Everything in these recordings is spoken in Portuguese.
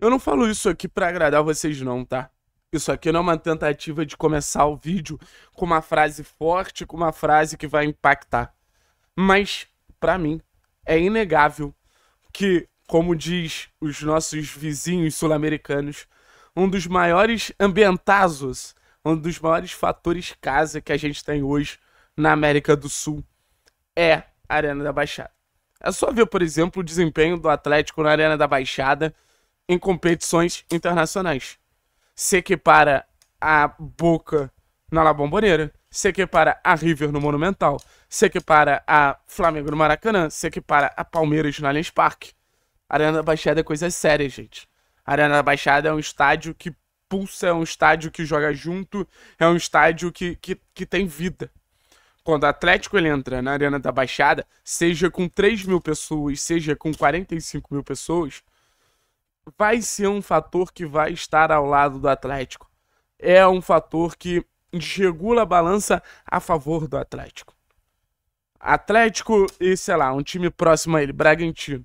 Eu não falo isso aqui para agradar vocês, não, tá? Isso aqui não é uma tentativa de começar o vídeo com uma frase forte, com uma frase que vai impactar. Mas, para mim, é inegável que, como diz os nossos vizinhos sul-americanos, um dos maiores ambientazos, um dos maiores fatores casa que a gente tem hoje na América do Sul é a Arena da Baixada. É só ver, por exemplo, o desempenho do Atlético na Arena da Baixada em competições internacionais. Se equipara a Boca na La Bombonera, se equipara a River no Monumental, se equipara a Flamengo no Maracanã, se equipara a Palmeiras no Allianz Parque. A Arena da Baixada é coisa séria, gente. A Arena da Baixada é um estádio que pulsa, é um estádio que joga junto, é um estádio que, que, que tem vida. Quando o Atlético ele entra na Arena da Baixada, seja com 3 mil pessoas, seja com 45 mil pessoas, vai ser um fator que vai estar ao lado do Atlético. É um fator que regula a balança a favor do Atlético. Atlético e, sei lá, um time próximo a ele, Bragantino.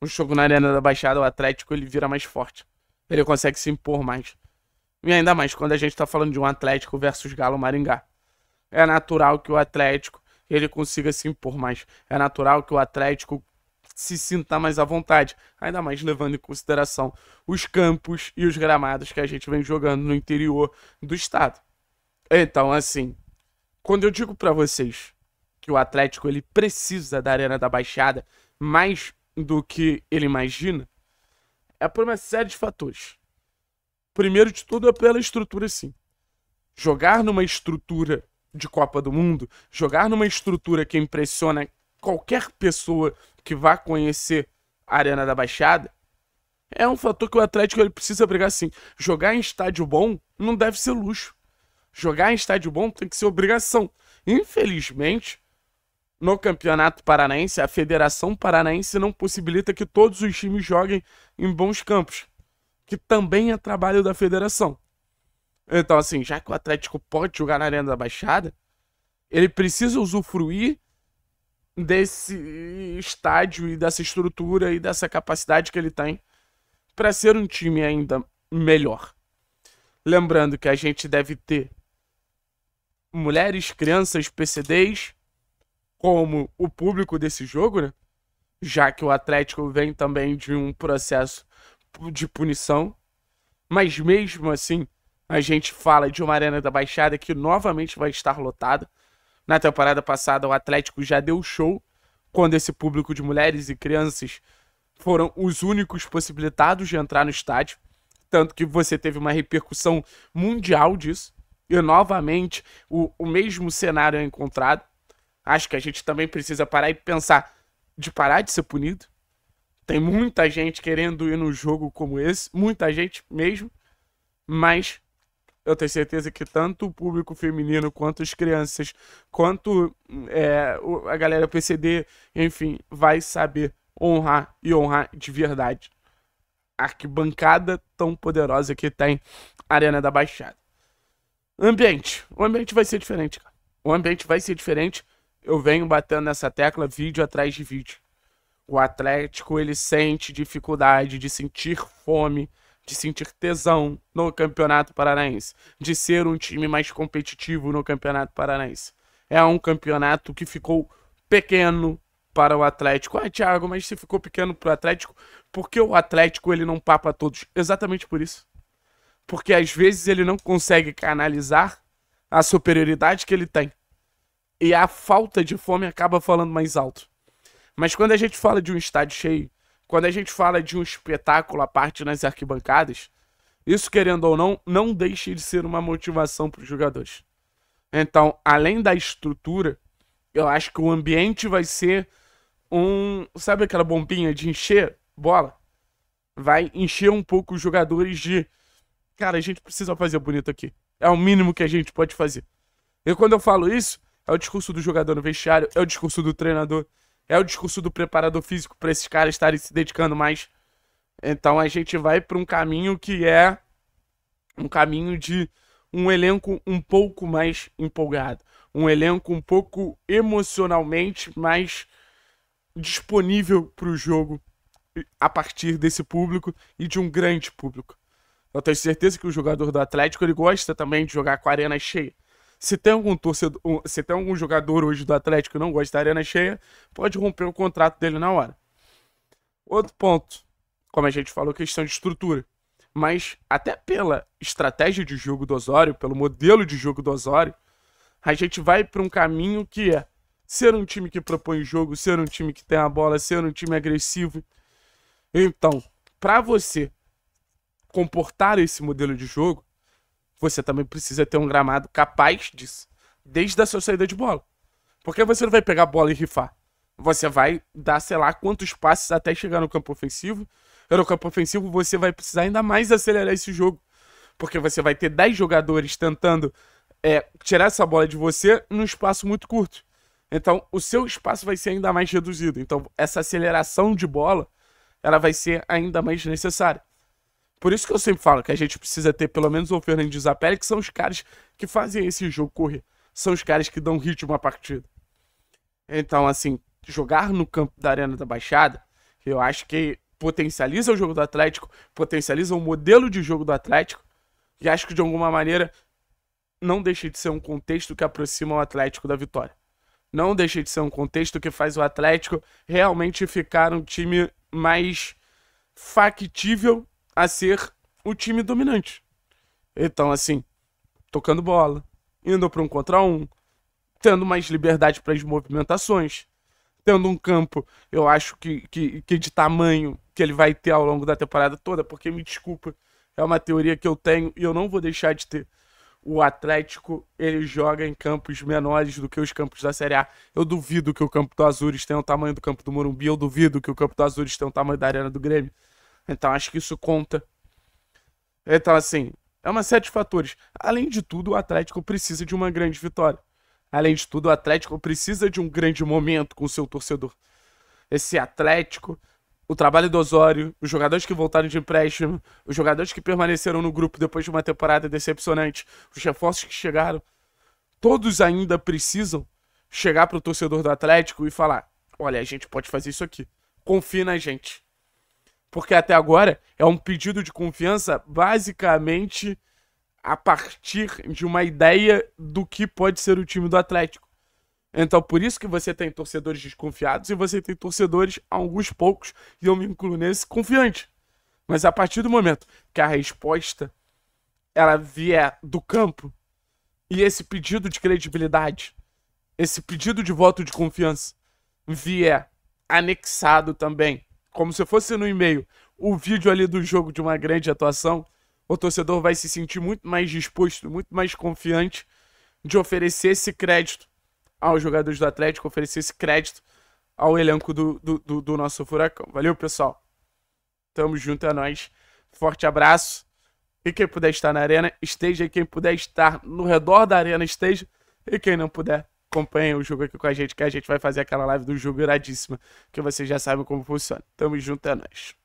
Um jogo na Arena da Baixada, o Atlético ele vira mais forte. Ele consegue se impor mais. E ainda mais quando a gente está falando de um Atlético versus Galo Maringá. É natural que o Atlético ele consiga se impor mais. É natural que o Atlético se sinta mais à vontade, ainda mais levando em consideração os campos e os gramados que a gente vem jogando no interior do estado. Então, assim, quando eu digo para vocês que o Atlético ele precisa da Arena da Baixada mais do que ele imagina, é por uma série de fatores. Primeiro de tudo é pela estrutura, sim. Jogar numa estrutura de Copa do Mundo, jogar numa estrutura que impressiona qualquer pessoa que vá conhecer a Arena da Baixada, é um fator que o Atlético ele precisa brigar assim Jogar em estádio bom não deve ser luxo. Jogar em estádio bom tem que ser obrigação. Infelizmente, no Campeonato Paranaense, a Federação Paranaense não possibilita que todos os times joguem em bons campos, que também é trabalho da federação. Então, assim, já que o Atlético pode jogar na Arena da Baixada, ele precisa usufruir desse estádio e dessa estrutura e dessa capacidade que ele tem para ser um time ainda melhor. Lembrando que a gente deve ter mulheres, crianças, PCDs, como o público desse jogo, né? Já que o Atlético vem também de um processo de punição. Mas mesmo assim, a gente fala de uma Arena da Baixada que novamente vai estar lotada. Na temporada passada, o Atlético já deu show quando esse público de mulheres e crianças foram os únicos possibilitados de entrar no estádio. Tanto que você teve uma repercussão mundial disso. E novamente, o, o mesmo cenário é encontrado. Acho que a gente também precisa parar e pensar de parar de ser punido. Tem muita gente querendo ir num jogo como esse, muita gente mesmo, mas eu tenho certeza que tanto o público feminino, quanto as crianças, quanto hum, é, a galera PCD, enfim, vai saber honrar e honrar de verdade a arquibancada tão poderosa que tem a Arena da Baixada. Ambiente. O ambiente vai ser diferente, cara. O ambiente vai ser diferente. Eu venho batendo nessa tecla vídeo atrás de vídeo. O Atlético, ele sente dificuldade de sentir fome de sentir tesão no Campeonato Paranaense, de ser um time mais competitivo no Campeonato Paranaense. É um campeonato que ficou pequeno para o Atlético. Ah, Thiago, mas se ficou pequeno para o Atlético, por que o Atlético ele não papa todos? Exatamente por isso. Porque às vezes ele não consegue canalizar a superioridade que ele tem. E a falta de fome acaba falando mais alto. Mas quando a gente fala de um estádio cheio, quando a gente fala de um espetáculo à parte nas arquibancadas, isso querendo ou não, não deixa de ser uma motivação para os jogadores. Então, além da estrutura, eu acho que o ambiente vai ser um. Sabe aquela bombinha de encher bola? Vai encher um pouco os jogadores de. Cara, a gente precisa fazer bonito aqui. É o mínimo que a gente pode fazer. E quando eu falo isso, é o discurso do jogador no vestiário, é o discurso do treinador, é o discurso do preparador físico para esses caras estarem se dedicando mais. Então a gente vai para um caminho que é um caminho de um elenco um pouco mais empolgado, um elenco um pouco emocionalmente mais disponível para o jogo a partir desse público e de um grande público. Eu tenho certeza que o jogador do Atlético ele gosta também de jogar com a arena cheia. Se tem algum torcedor, se tem algum jogador hoje do Atlético que não gosta da arena cheia, pode romper o contrato dele na hora. Outro ponto, como a gente falou, questão de estrutura. Mas até pela estratégia de jogo do Osório, pelo modelo de jogo do Osório, a gente vai para um caminho que é ser um time que propõe jogo, ser um time que tem a bola, ser um time agressivo. Então, para você comportar esse modelo de jogo, você também precisa ter um gramado capaz disso, desde a sua saída de bola. Porque você não vai pegar a bola e rifar. Você vai dar, sei lá, quantos passes até chegar no campo ofensivo. E no campo ofensivo você vai precisar ainda mais acelerar esse jogo. Porque você vai ter 10 jogadores tentando é, tirar essa bola de você num espaço muito curto. Então, o seu espaço vai ser ainda mais reduzido. Então, essa aceleração de bola, ela vai ser ainda mais necessária. Por isso que eu sempre falo que a gente precisa ter pelo menos o Fernandes a que são os caras que fazem esse jogo correr. São os caras que dão ritmo à partida. Então, assim, jogar no campo da Arena da Baixada, eu acho que potencializa o jogo do Atlético, potencializa o modelo de jogo do Atlético, e acho que de alguma maneira não deixa de ser um contexto que aproxima o Atlético da vitória. Não deixa de ser um contexto que faz o Atlético realmente ficar um time mais factível a ser o time dominante. Então, assim, tocando bola, indo para um contra um, tendo mais liberdade para as movimentações, tendo um campo, eu acho que, que, que de tamanho que ele vai ter ao longo da temporada toda, porque me desculpa, é uma teoria que eu tenho e eu não vou deixar de ter. O Atlético, ele joga em campos menores do que os campos da Série A. Eu duvido que o campo do Azures tenha o tamanho do campo do Morumbi, eu duvido que o campo do Azures tenha o tamanho da Arena do Grêmio. Então acho que isso conta. Então, assim, é uma série de fatores. Além de tudo, o Atlético precisa de uma grande vitória. Além de tudo, o Atlético precisa de um grande momento com o seu torcedor. Esse Atlético, o trabalho do Osório, os jogadores que voltaram de empréstimo, os jogadores que permaneceram no grupo depois de uma temporada decepcionante, os reforços que chegaram, todos ainda precisam chegar para o torcedor do Atlético e falar: olha, a gente pode fazer isso aqui. Confie na gente porque até agora é um pedido de confiança basicamente a partir de uma ideia do que pode ser o time do Atlético. Então, por isso que você tem torcedores desconfiados e você tem torcedores, alguns poucos, e eu me incluo nesse, confiante. Mas a partir do momento que a resposta ela vier do campo e esse pedido de credibilidade, esse pedido de voto de confiança vier anexado também como se fosse no e-mail, o vídeo ali do jogo de uma grande atuação, o torcedor vai se sentir muito mais disposto, muito mais confiante de oferecer esse crédito aos jogadores do Atlético, oferecer esse crédito ao elenco do, do, do, do nosso Furacão. Valeu, pessoal. Tamo junto, é nóis. Forte abraço. E quem puder estar na arena, esteja. E quem puder estar no redor da arena, esteja. E quem não puder, acompanhem o jogo aqui com a gente, que a gente vai fazer aquela live do jogo iradíssima, que vocês já sabem como funciona. Tamo junto, é nóis.